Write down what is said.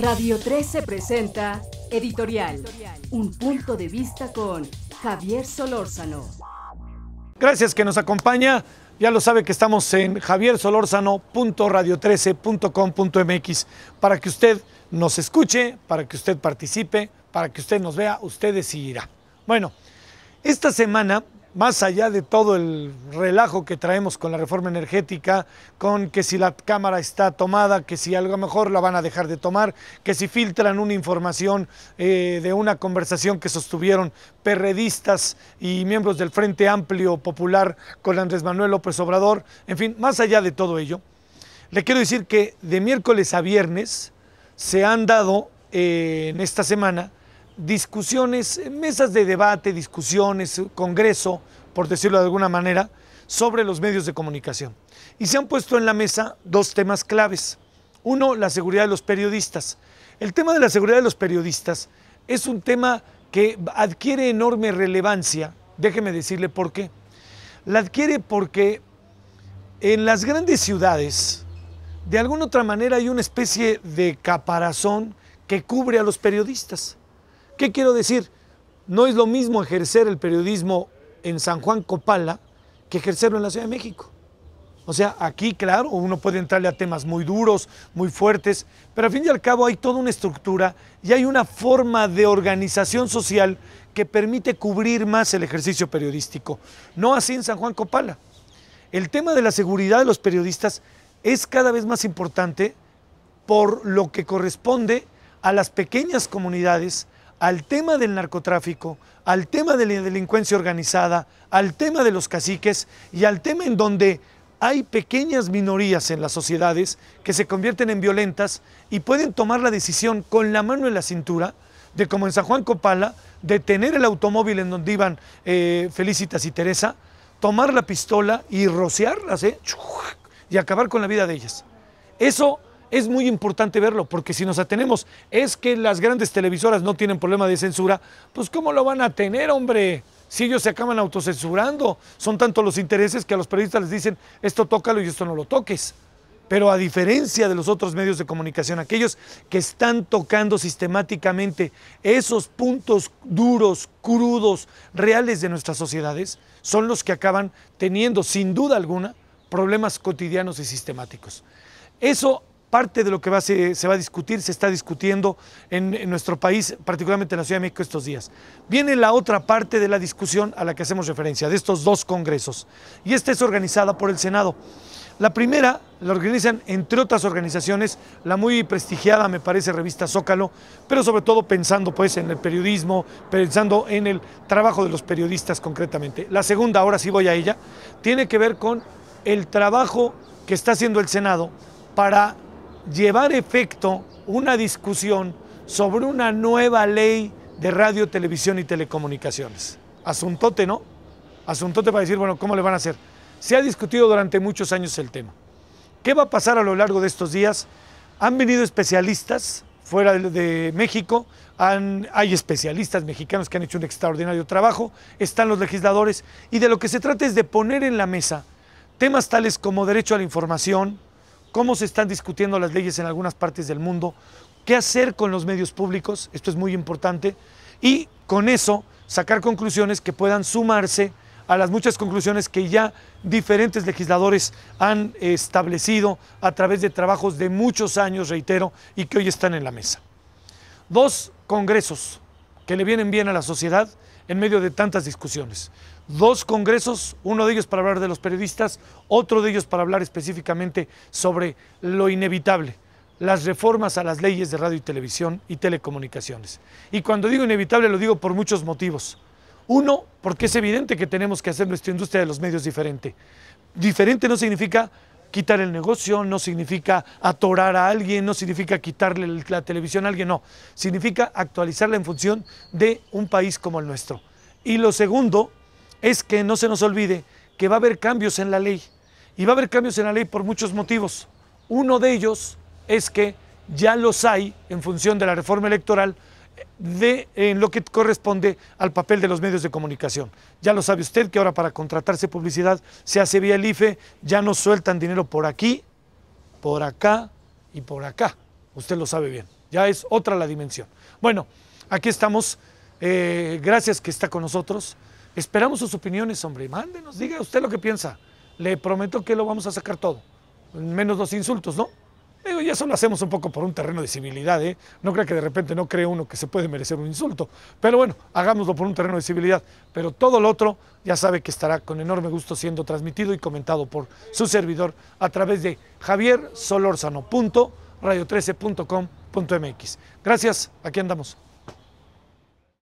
Radio 13 presenta Editorial, un punto de vista con Javier Solórzano. Gracias que nos acompaña. Ya lo sabe que estamos en javiersolórzanoradio 13commx para que usted nos escuche, para que usted participe, para que usted nos vea, usted decidirá. Bueno, esta semana más allá de todo el relajo que traemos con la reforma energética, con que si la cámara está tomada, que si algo mejor la van a dejar de tomar, que si filtran una información eh, de una conversación que sostuvieron perredistas y miembros del Frente Amplio Popular con Andrés Manuel López Obrador, en fin, más allá de todo ello, le quiero decir que de miércoles a viernes se han dado eh, en esta semana discusiones, mesas de debate, discusiones, congreso, por decirlo de alguna manera, sobre los medios de comunicación. Y se han puesto en la mesa dos temas claves. Uno, la seguridad de los periodistas. El tema de la seguridad de los periodistas es un tema que adquiere enorme relevancia. Déjeme decirle por qué. La adquiere porque en las grandes ciudades, de alguna otra manera, hay una especie de caparazón que cubre a los periodistas. ¿Qué quiero decir? No es lo mismo ejercer el periodismo en San Juan Copala que ejercerlo en la Ciudad de México. O sea, aquí, claro, uno puede entrarle a temas muy duros, muy fuertes, pero al fin y al cabo hay toda una estructura y hay una forma de organización social que permite cubrir más el ejercicio periodístico. No así en San Juan Copala. El tema de la seguridad de los periodistas es cada vez más importante por lo que corresponde a las pequeñas comunidades, al tema del narcotráfico, al tema de la delincuencia organizada, al tema de los caciques y al tema en donde hay pequeñas minorías en las sociedades que se convierten en violentas y pueden tomar la decisión con la mano en la cintura de, como en San Juan Copala, detener el automóvil en donde iban eh, Felicitas y Teresa, tomar la pistola y rociarlas ¿eh? y acabar con la vida de ellas. Eso es muy importante verlo, porque si nos atenemos, es que las grandes televisoras no tienen problema de censura, pues ¿cómo lo van a tener, hombre? Si ellos se acaban autocensurando, son tantos los intereses que a los periodistas les dicen, esto tócalo y esto no lo toques. Pero a diferencia de los otros medios de comunicación, aquellos que están tocando sistemáticamente esos puntos duros, crudos, reales de nuestras sociedades, son los que acaban teniendo, sin duda alguna, problemas cotidianos y sistemáticos. Eso parte de lo que se, va a discutir, se está discutiendo en, en, nuestro país, particularmente en la Ciudad de México estos días. Viene la otra parte de la discusión a la que hacemos referencia, de estos dos congresos, y esta es organizada por el Senado. La primera la organizan, entre otras organizaciones, la muy prestigiada, me parece, revista Zócalo, pero sobre todo pensando pues, en el periodismo, pensando en el trabajo de los periodistas concretamente. La segunda, ahora sí voy a ella, tiene que ver con el trabajo que está haciendo el Senado para llevar efecto una discusión sobre una nueva ley de radio, televisión y telecomunicaciones. Asuntote, ¿no? Asuntote para decir, bueno, ¿cómo le van a hacer? Se ha discutido durante muchos años el tema. ¿Qué va a pasar a lo largo de estos días? Han venido especialistas fuera de México, hay especialistas mexicanos que han hecho un extraordinario trabajo, están los legisladores, y de lo que se trata es de poner en la mesa temas tales como derecho a la información, cómo se están discutiendo las leyes en algunas partes del mundo, qué hacer con los medios públicos, esto es muy importante, y con eso sacar conclusiones que puedan sumarse a las muchas conclusiones que ya diferentes legisladores han establecido a través de trabajos de muchos años, reitero, y que hoy están en la mesa. Dos congresos que le vienen bien a la sociedad en medio de tantas discusiones dos congresos, uno de ellos para hablar de los periodistas, otro de ellos para hablar específicamente sobre lo inevitable, las reformas a las leyes de radio y televisión y telecomunicaciones. Y cuando digo inevitable lo digo por muchos motivos. Uno, porque es evidente que tenemos que hacer nuestra industria de los medios diferente. Diferente no significa quitar el negocio, no significa atorar a alguien, no significa quitarle la televisión a alguien, no. Significa actualizarla en función de un país como el nuestro. Y lo segundo, es que no se nos olvide que va a haber cambios en la ley. Y va a haber cambios en la ley por muchos motivos. Uno de ellos es que ya los hay en función de la reforma electoral eh, de, en lo que corresponde al papel de los medios de comunicación. Ya lo sabe usted que ahora para contratarse publicidad se hace vía el IFE, ya no sueltan dinero por aquí, por acá y por acá. Usted lo sabe bien, ya es otra la dimensión. Bueno, aquí estamos, eh, gracias que está con nosotros. Esperamos sus opiniones, hombre. Mándenos, diga usted lo que piensa. Le prometo que lo vamos a sacar todo. Menos los insultos, ¿no? Digo, y eso lo hacemos un poco por un terreno de civilidad, ¿eh? No creo que de repente no cree uno que se puede merecer un insulto. Pero bueno, hagámoslo por un terreno de civilidad. Pero todo lo otro ya sabe que estará con enorme gusto siendo transmitido y comentado por su servidor a través de solórzanoradio 13commx Gracias, aquí andamos.